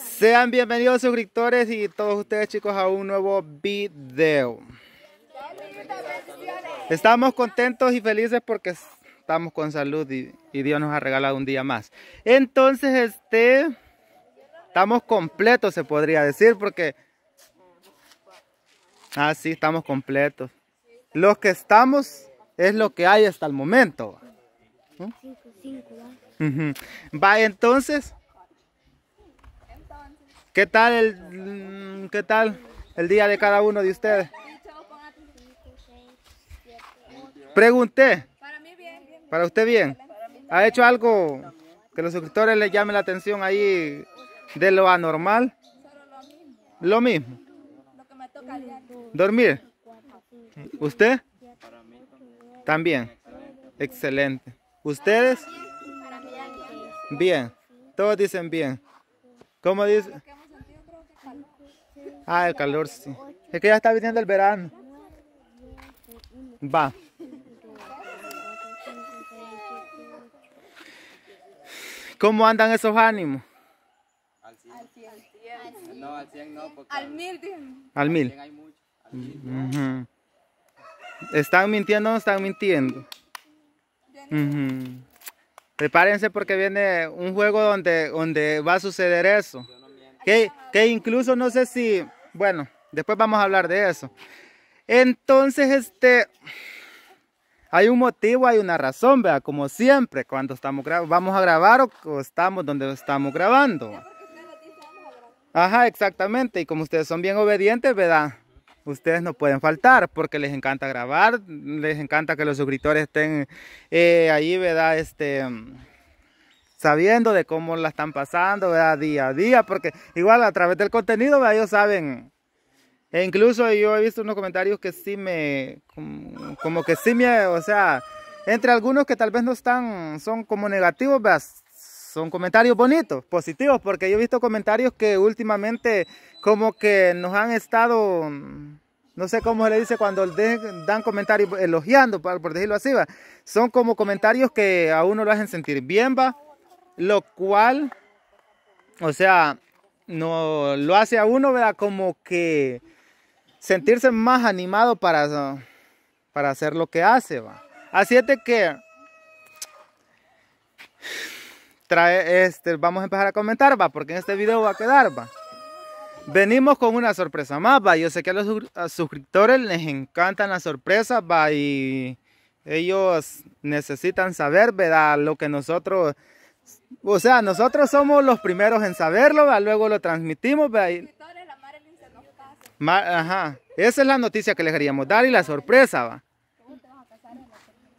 Sean bienvenidos suscriptores y todos ustedes chicos a un nuevo video. Estamos contentos y felices porque estamos con salud y, Dios nos ha regalado un día más. Entonces, este, estamos completos se podría decir porque... Ah, sí, estamos completos. Los que estamos es lo que hay hasta el momento. Va entonces. ¿Qué tal el mm, qué tal el día de cada uno de ustedes? Pregunté. Para Para usted bien. ¿Ha hecho algo que los suscriptores le llame la atención ahí de lo anormal? Lo mismo. Dormir. ¿Usted? También. Excelente. ¿Ustedes? Bien. Todos dicen bien. ¿Cómo dice? Ah, el calor sí. Es que ya está viniendo el verano. Va. ¿Cómo andan esos ánimos? Al 100. Al 100. No, al 100 no. Porque al 1000. Al 1000. Hay mucho. Al uh -huh. ¿Están mintiendo o no están mintiendo? Uh -huh. Prepárense porque viene un juego donde, donde va a suceder eso. Que, incluso no sé si, bueno, después vamos a hablar de eso. Entonces, este, hay un motivo, hay una razón, ¿verdad? Como siempre, cuando estamos vamos a grabar o, estamos donde estamos grabando. Ajá, exactamente. Y como ustedes son bien obedientes, ¿verdad? ustedes no pueden faltar porque les encanta grabar, les encanta que los suscriptores estén eh, ahí, ¿verdad? Este, sabiendo de cómo la están pasando, ¿verdad? Día a día, porque igual a través del contenido, Ellos saben. E incluso yo he visto unos comentarios que sí me, como, que sí me, o sea, entre algunos que tal vez no están, son como negativos, ¿verdad? son comentarios bonitos, positivos, porque yo he visto comentarios que últimamente como que nos han estado, no sé cómo se le dice cuando dan comentarios elogiando, por decirlo así, va. Son como comentarios que a uno lo hacen sentir bien, va. Lo cual, o sea, no lo hace a uno, ¿verdad? Como que sentirse más animado para, para hacer lo que hace, va. Así es que trae este, vamos a empezar a comentar, va, porque en este video va a quedar, va. Venimos con una sorpresa más, va. Yo sé que a los suscriptores les encantan las sorpresas, va. Y ellos necesitan saber, ¿verdad? Lo que nosotros... O sea, nosotros somos los primeros en saberlo, Luego lo transmitimos, ¿va? Ajá. Esa es la noticia que les queríamos dar y la sorpresa, ¿va?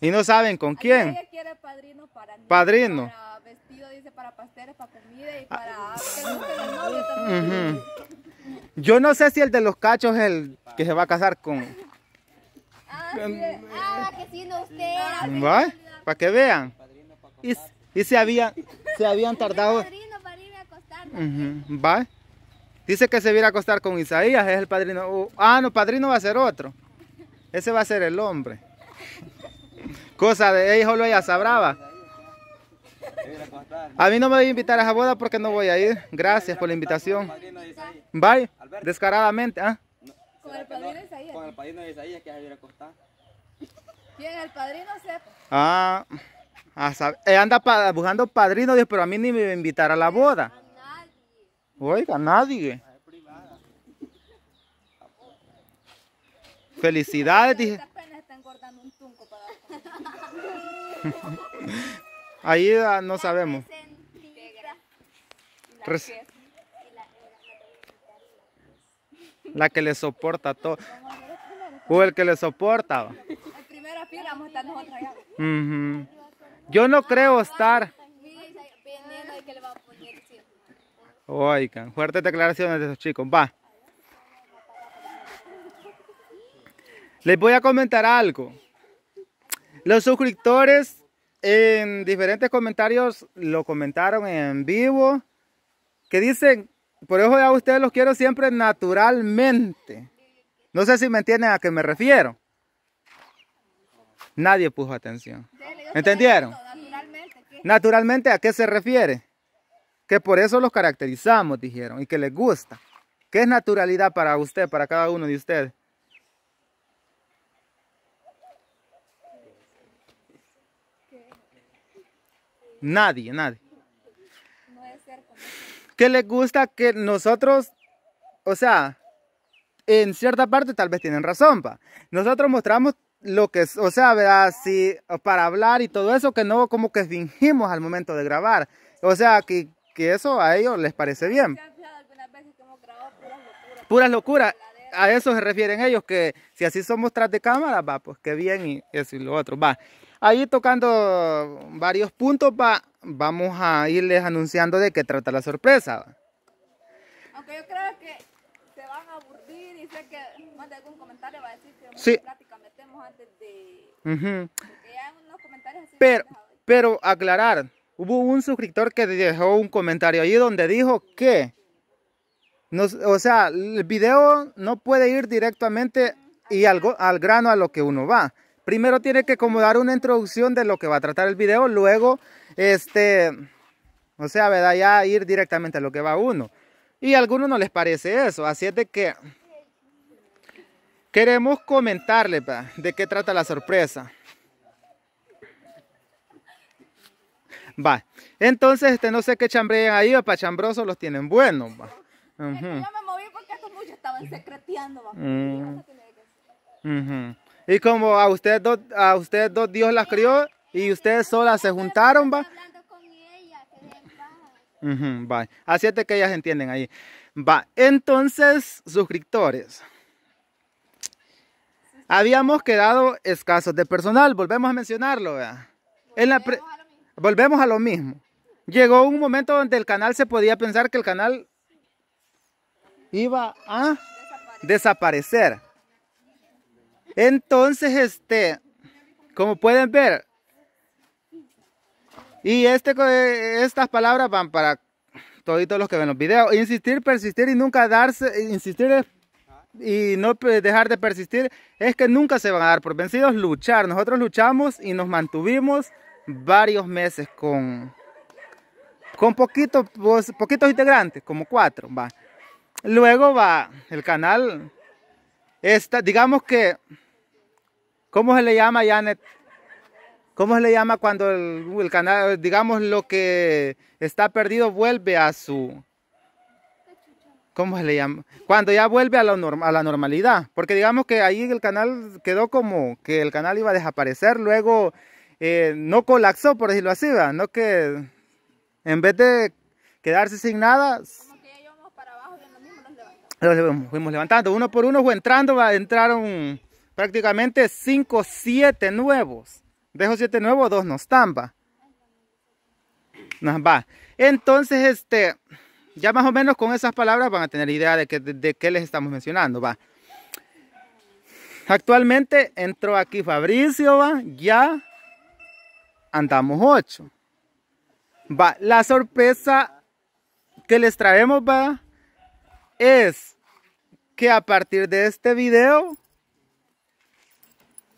Y no saben con quién. padrino vestido, dice, para y ah. Yo no sé si el de los cachos es el que se va a casar con... Ah, eh, ah que usted. ¿Va? Para que vean. Y, y se, había, se habían tardado... ¿Va? Dice que se viera a acostar con Isaías, es el padrino. Oh, ah, no, padrino va a ser otro. Ese va a ser el hombre. Cosa de ella, lo ella sabraba. A mí no me voy a invitar a esa boda porque no voy a ir. Gracias por la invitación. Bye. Descaradamente, ¿ah? Con el padrino de Isaías. Con el padrino Isaías que a Acosta. ¿Quién? el padrino sepa. Ah, eh, anda buscando padrino, pero a mí ni me va a invitar a la boda. nadie. Oiga, nadie. Felicidades, dije. Ahí ah, no sabemos. La que le soporta todo. O el que le soporta. Yo no creo estar. Oigan, fuertes declaraciones de esos chicos. Va. Les voy a comentar algo. Los suscriptores en diferentes comentarios lo comentaron en vivo, que dicen, por eso ya ustedes los quiero siempre naturalmente. No sé si me entienden a qué me refiero. Nadie puso atención. ¿Entendieron? Naturalmente, ¿a qué se refiere? Que por eso los caracterizamos, dijeron, y que les gusta. ¿Qué es naturalidad para usted, para cada uno de ustedes? Nadie, nadie. Que ¿Qué les gusta que nosotros, o sea, en cierta parte tal vez tienen razón, pa? Nosotros mostramos lo que es, o sea, para hablar y todo eso, que no como que fingimos al momento de grabar. O sea, que, que eso a ellos les parece bien. Puras locuras. A eso se refieren ellos, que si así somos tras de cámara, va, pues qué bien y eso y lo otro, va. Ahí tocando varios puntos, vamos a irles anunciando de qué trata la sorpresa. Aunque yo creo que se van a aburrir y sé que más de algún comentario va a decir que sí. plática metemos antes de... Uh -huh. unos comentarios así pero, pero aclarar, hubo un suscriptor que dejó un comentario ahí donde dijo que... No, o sea, el video no puede ir directamente y al grano a lo que uno va. Primero tiene que como dar una introducción de lo que va a tratar el video, luego, este, o sea, ¿verdad? Ya ir directamente a lo que va uno. Y a algunos no les parece eso, así es de que queremos comentarle de qué trata la sorpresa. Va, entonces, este, no sé qué hay ahí, para chambrosos los tienen buenos, va. me moví porque estos muchos estaban secreteando, mm. Y como a ustedes dos, a ustedes dos Dios las crió y ustedes solas se juntaron, va. va. Así es que ellas entienden ahí. Va. Entonces, suscriptores. Habíamos quedado escasos de personal, volvemos a mencionarlo, Volvemos a lo mismo. Llegó un momento donde el canal se podía pensar que el canal iba a desaparecer. Entonces, este, como pueden ver, y este, eh, estas palabras van para todos los que ven los videos. Insistir, persistir y nunca darse, insistir y no dejar de persistir es que nunca se van a dar por vencidos, luchar. Nosotros luchamos y nos mantuvimos varios meses con, con poquitos integrantes, como cuatro. Va. Luego va el canal, digamos que ¿Cómo se le llama, Janet? ¿Cómo se le llama cuando el, canal, digamos, lo que está perdido vuelve a su... ¿Cómo se le llama? Cuando ya vuelve a la, a la normalidad. Porque digamos que ahí el canal quedó como que el canal iba a desaparecer, luego eh, no colapsó, por decirlo así, ¿verdad? No que en vez de quedarse sin nada, fuimos levantando uno por uno, fue entrando, entraron prácticamente 5, 7 nuevos. Dejo 7 nuevos, dos nos tamba. Nos va. Entonces, este, ya más o menos con esas palabras van a tener idea de, de, qué les estamos mencionando, va. Actualmente entró aquí Fabricio, va, ya andamos 8. Va, la sorpresa que les traemos, va, es que a partir de este video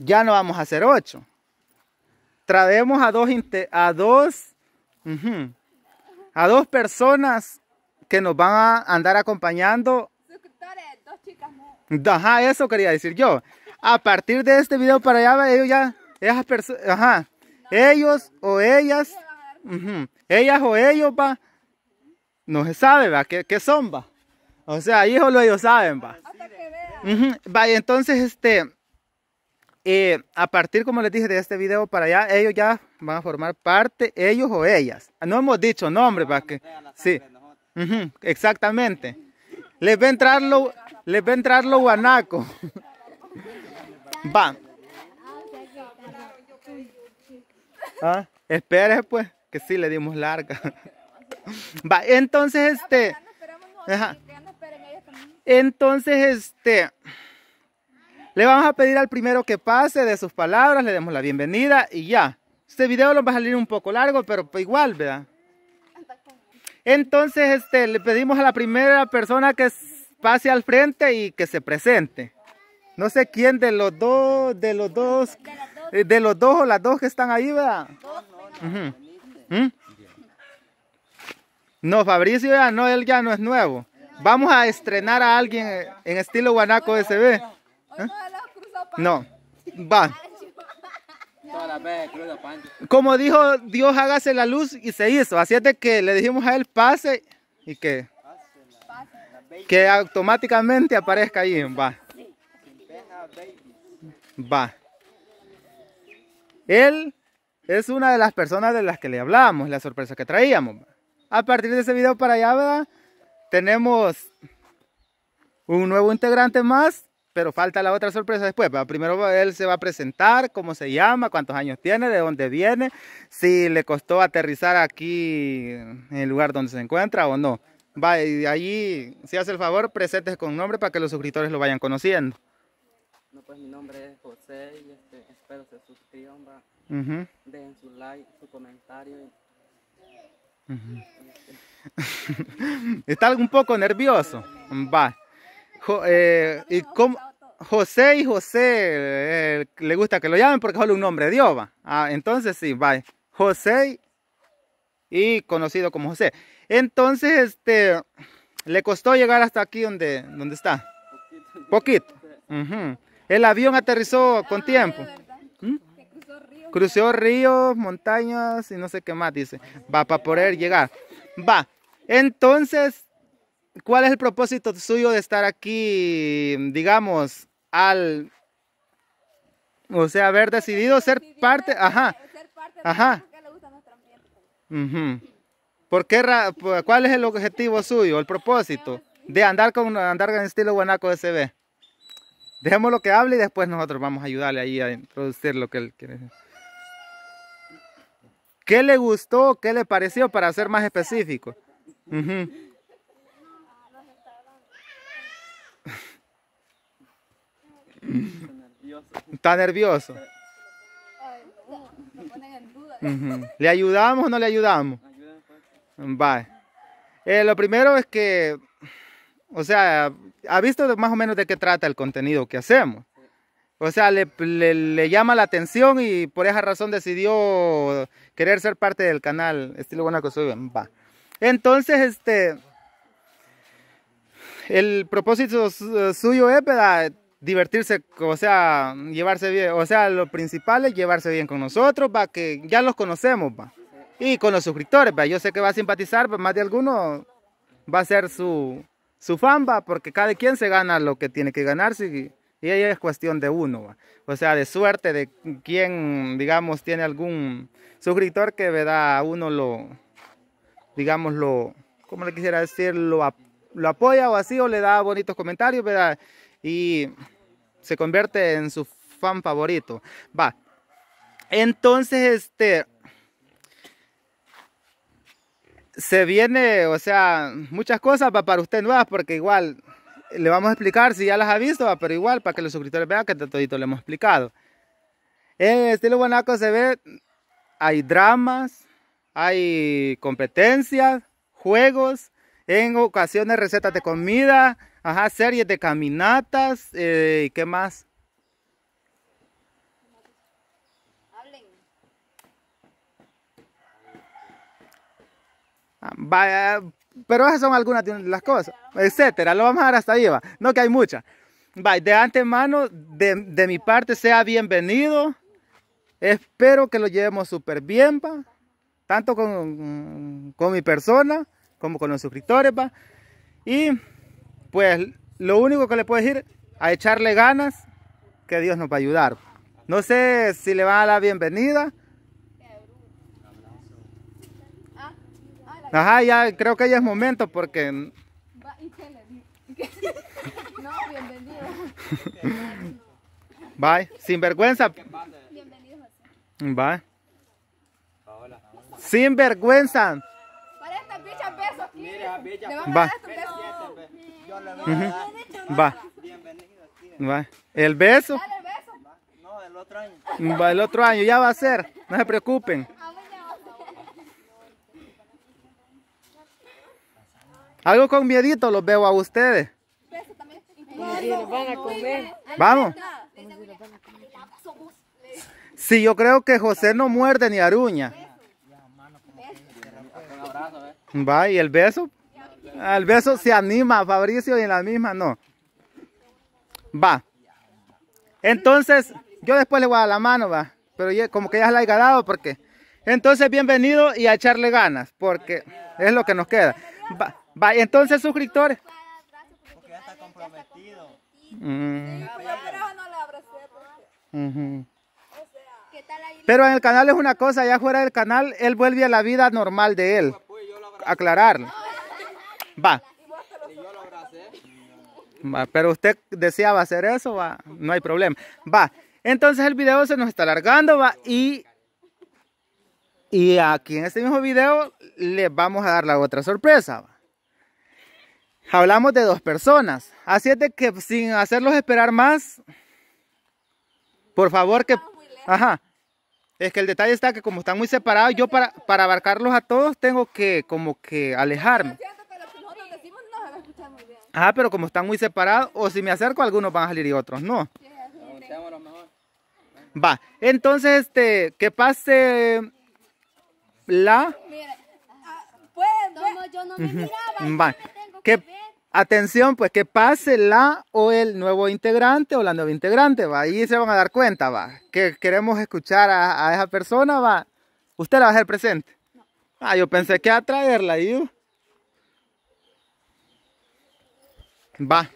ya no vamos a hacer ocho, Traemos a dos, a dos, a dos personas que nos van a andar acompañando. Suscriptores, dos chicas Ajá, eso quería decir yo. A partir de este video para allá, ellos ya, esas personas, ajá, ellos o ellas, ellas o ellos, va, no se sabe, va, ¿Qué, qué son, va. O sea, ellos lo ellos saben, va. Hasta que vean. va, entonces, este, eh, a partir, como les dije, de este video para allá, ellos ya van a formar parte, ellos o ellas. Ah, no hemos dicho nombre para ah, que... Sí, exactamente. Les va a entrar lo, les va a entrar guanaco. Va. Ah, espere pues, que sí le dimos larga. Va, entonces este... Entonces este... Le vamos a pedir al primero que pase de sus palabras, le demos la bienvenida y ya. Este video lo va a salir un poco largo, pero pues igual, ¿verdad? Entonces, este, le pedimos a la primera persona que pase al frente y que se presente. No sé quién de los dos, de los dos, eh, de los dos o las dos que están ahí, ¿verdad? ¿Mm? No, Fabricio ya no, él ya no es nuevo. Vamos a estrenar a alguien eh, en estilo Guanaco SB. ¿Eh? No, va. Como dijo Dios, hágase la luz y se hizo. Así es de que le dijimos a él, pase y que, que automáticamente aparezca ahí. Va. Va. Él es una de las personas de las que le hablábamos, la sorpresa que traíamos. A partir de ese video para allá, ¿verdad? Tenemos un nuevo integrante más pero falta la otra sorpresa después. Primero él se va a presentar, cómo se llama, cuántos años tiene, de dónde viene, si le costó aterrizar aquí en el lugar donde se encuentra o no. Va, y allí, si hace el favor, presentes con nombre para que los suscriptores lo vayan conociendo. No, pues mi nombre es José y este, espero se suscriban, Dejen su like, su comentario. Está un poco nervioso, va. Eh, y José y José, eh, le gusta que lo llamen porque es un nombre de Dios, ah, entonces sí, va. José y conocido como José. Entonces, este, le costó llegar hasta aquí donde, donde está. Poquito. El avión aterrizó con tiempo. ¿Mm? crució Cruzó ríos, montañas y no sé qué más, dice. Va para poder llegar. Va. Entonces, ¿Cuál es el propósito suyo de estar aquí, digamos, al... O sea, haber decidido ser parte... Ajá. Ajá. ¿Por qué ra... ¿Cuál es el objetivo suyo, el propósito? De andar con andar en estilo guanaco SB. Dejemos lo que hable y después nosotros vamos a ayudarle ahí a introducir lo que él quiere decir. ¿Qué le gustó? ¿Qué le pareció? Para ser más específico. mhm? Está nervioso. ¿Le ayudamos o no le ayudamos? Va. Eh, lo primero es que, o sea, ha visto más o menos de qué trata el contenido que hacemos. O sea, le, llama la atención y por esa razón decidió querer ser parte del canal Estilo cosa, Va. Entonces, este, el propósito suyo es divertirse, o sea, llevarse bien, o sea, lo principal es llevarse bien con nosotros, va, que ya los conocemos, va. Y con los suscriptores, va, yo sé que va a simpatizar, pues más de alguno va a ser su, su fan, porque cada quien se gana lo que tiene que ganarse y, y ahí es cuestión de uno, va. O sea, de suerte, de quien, digamos, tiene algún suscriptor que, ¿verdad? A uno lo, digamos, lo, ¿cómo le quisiera decir? Lo, lo apoya o así, o le da bonitos comentarios, ¿verdad? y se convierte en su fan favorito. Va. Entonces, este, se viene, o sea, muchas cosas para usted nuevas, porque igual le vamos a explicar si ya las ha visto, pero igual para que los suscriptores vean que todito le hemos explicado. En estilo guanaco se ve, hay dramas, hay competencias, juegos, en ocasiones recetas de comida, Ajá, series de caminatas, eh, ¿qué más? Ah, vaya, pero esas son algunas de las cosas, etcétera, lo vamos a dar hasta ahí, va. no que hay muchas. va De antemano, de, mi parte, sea bienvenido. Espero que lo llevemos súper bien, va. tanto con, con, mi persona como con los suscriptores. va. Y pues lo único que le puedo decir, a echarle ganas, que Dios nos va a ayudar. No sé si le va a dar la bienvenida. Ajá, ya creo que ya es momento porque... No, bienvenido. Bye, sin vergüenza. Bienvenido, José. Bye. Sin vergüenza. Para esta pesos. Mira, aquí. Le vamos a peso. Va. El beso. el No, el otro año. Va, el otro año, ya va a ser. No se preocupen. Ah, Algo con miedito los veo a ustedes. Vamos. Si yo creo que José no muerde ni aruña. Va, y el beso. Al beso se anima, Fabricio, y en la misma no. Va. Entonces, yo después le voy a dar la mano, va. Pero como que ya la he ganado, porque... Entonces, bienvenido y a echarle ganas, porque es lo que nos queda. Va, entonces, suscriptores... Porque ya está comprometido. Pero en el canal es una cosa, ya fuera del canal, él vuelve a la vida normal de él. Aclarar. Va. yo Va, pero usted deseaba hacer eso, va, no hay problema. Va, entonces el video se nos está alargando, va, y, y aquí en este mismo video le vamos a dar la otra sorpresa, Hablamos de dos personas, así es de que sin hacerlos esperar más, por favor que... Ajá. Es que el detalle está que como están muy separados, yo para, para abarcarlos a todos tengo que como que alejarme. Ah, pero como están muy separados, o si me acerco, algunos van a salir y otros no. Va, entonces, este, que pase la... no yo Va, que, atención, pues que pase la o el nuevo integrante o la nueva integrante, va, ahí se van a dar cuenta, va, que queremos escuchar a, esa persona, va. ¿Usted la va a hacer presente? Ah, yo pensé que a traerla, ¿y? Va.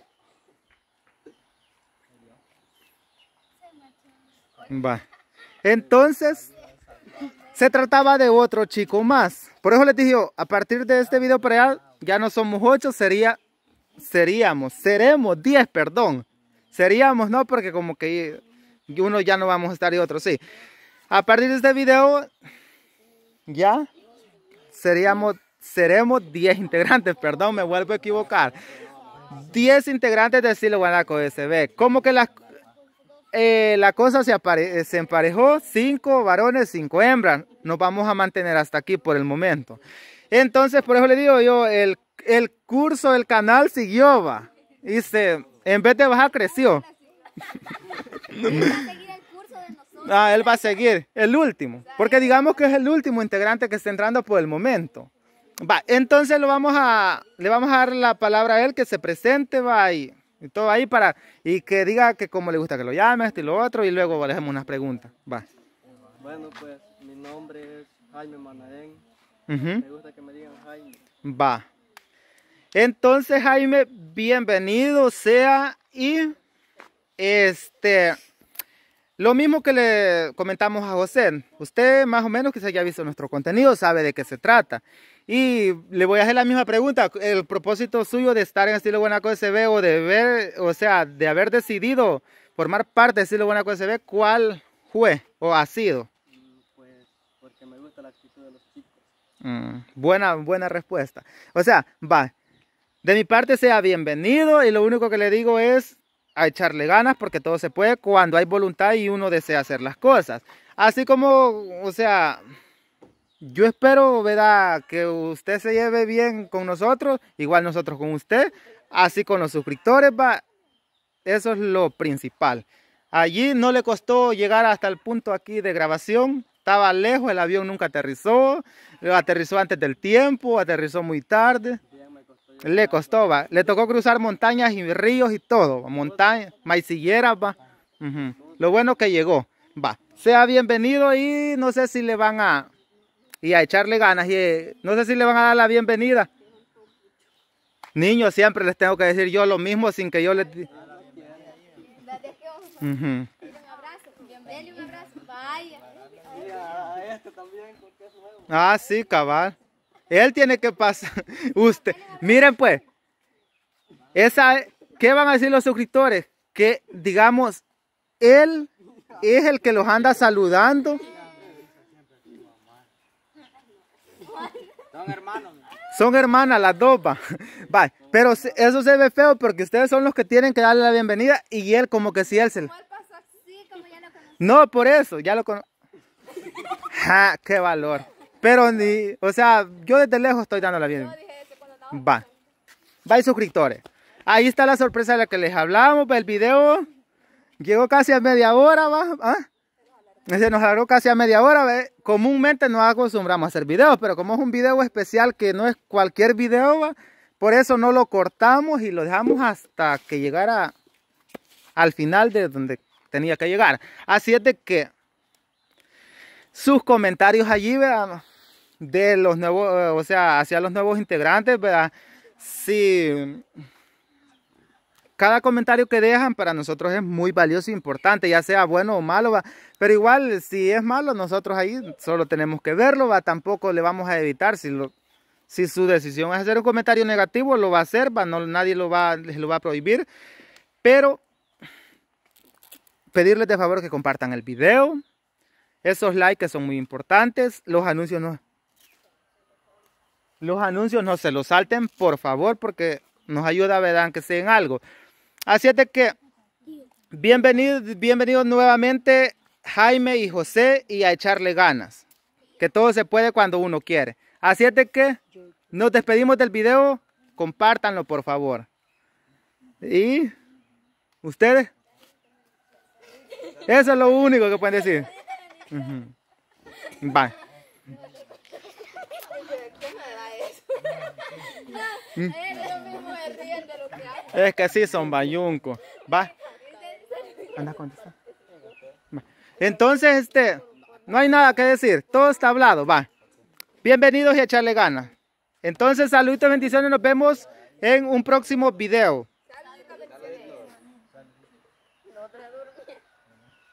Va. Entonces, se trataba de otro chico más. Por eso les dije, a partir de este video para ya no somos ocho, sería, seríamos, seremos diez, perdón. Seríamos, ¿no? Porque como que uno ya no vamos a estar y otro sí. A partir de este video, ya seríamos, seremos diez integrantes, perdón, me vuelvo a equivocar. 10 integrantes del Silo Guanaco SB, Como que las, eh, la cosa se, eh, se emparejó, 5 varones, 5 hembras. Nos vamos a mantener hasta aquí por el momento. Entonces, por eso le digo yo, el, curso del canal siguió, va. Y en vez de bajar, creció. Ah, él va a seguir, el último. Porque digamos que es el último integrante que está entrando por el momento entonces lo vamos a, le vamos a dar la palabra a él que se presente, va, y, todo ahí para, y que diga que cómo le gusta que lo llame, esto y lo otro, y luego le hacemos unas preguntas, va. Bueno, pues, mi nombre es Jaime Manaén, me gusta que me digan Jaime. Va. Entonces, Jaime, bienvenido sea, y, este... Lo mismo que le comentamos a José, usted más o menos que se haya visto nuestro contenido sabe de qué se trata. Y le voy a hacer la misma pregunta, el propósito suyo de estar en Estilo Buenaco SB o de ver, o sea, de haber decidido formar parte de Estilo Buenaco SB, ¿cuál fue o ha sido? Mm, pues porque me gusta la actitud de los chicos. Mm, buena, buena respuesta. O sea, va, de mi parte sea bienvenido y lo único que le digo es a echarle ganas porque todo se puede cuando hay voluntad y uno desea hacer las cosas. Así como, o sea, yo espero, ¿verdad? Que usted se lleve bien con nosotros, igual nosotros con usted, así con los suscriptores, va. Eso es lo principal. Allí no le costó llegar hasta el punto aquí de grabación. Estaba lejos, el avión nunca aterrizó. Aterrizó antes del tiempo, aterrizó muy tarde. le costó, va. Le tocó cruzar montañas y ríos y todo. Montañas, maicilleras, va. Lo bueno que llegó, va. Sea bienvenido y no sé si le van a y a echarle ganas. Y eh, no sé si le van a dar la bienvenida. Niños, siempre les tengo que decir yo lo mismo sin que yo les... Uh Ah, sí, cabal. Él tiene que pasar. Usted, miren pues, esa, ¿qué van a decir los suscriptores? Que digamos, él es el que los anda saludando Son hermanos. Son hermanas las dos, va. va. Pero eso se ve feo porque ustedes son los que tienen que darle la bienvenida y él como que si él se... no, por eso, ya lo conozco. qué valor. Pero ni, o sea, yo desde lejos estoy dando la bienvenida. Va. Va y suscriptores. Ahí está la sorpresa de la que les hablábamos, el video llegó casi a media hora, va. ¿ah? Se nos agarró casi a media hora. Comúnmente no acostumbramos a hacer videos, pero como es un video especial que no es cualquier video, por eso no lo cortamos y lo dejamos hasta que llegara al final de donde tenía que llegar. Así es de que sus comentarios allí, ¿verdad? De los nuevos, eh, o sea, hacia los nuevos integrantes, ¿verdad? Si cada comentario que dejan para nosotros es muy valioso e importante, ya sea bueno o malo, Pero igual, si es malo, nosotros ahí solo tenemos que verlo, va. Tampoco le vamos a evitar si si su decisión es hacer un comentario negativo, lo va a hacer, nadie lo va, lo va a prohibir. Pero pedirles de favor que compartan el video. Esos likes son muy importantes. Los anuncios no. Los anuncios no se los salten, por favor, porque nos ayuda, verdad que sea en algo. Así es de que, bienvenidos, bienvenidos nuevamente Jaime y José y a echarle ganas. Que todo se puede cuando uno quiere. Así es que nos despedimos del video. Compártanlo, por favor. ¿Y ustedes? Eso es lo único que pueden decir. Bye. Mm. Es que sí son bayuncos. Va. Entonces, este, no hay nada que decir. Todo está hablado, va. Bienvenidos y echarle ganas. Entonces, saludos, y bendiciones. Nos vemos en un próximo video.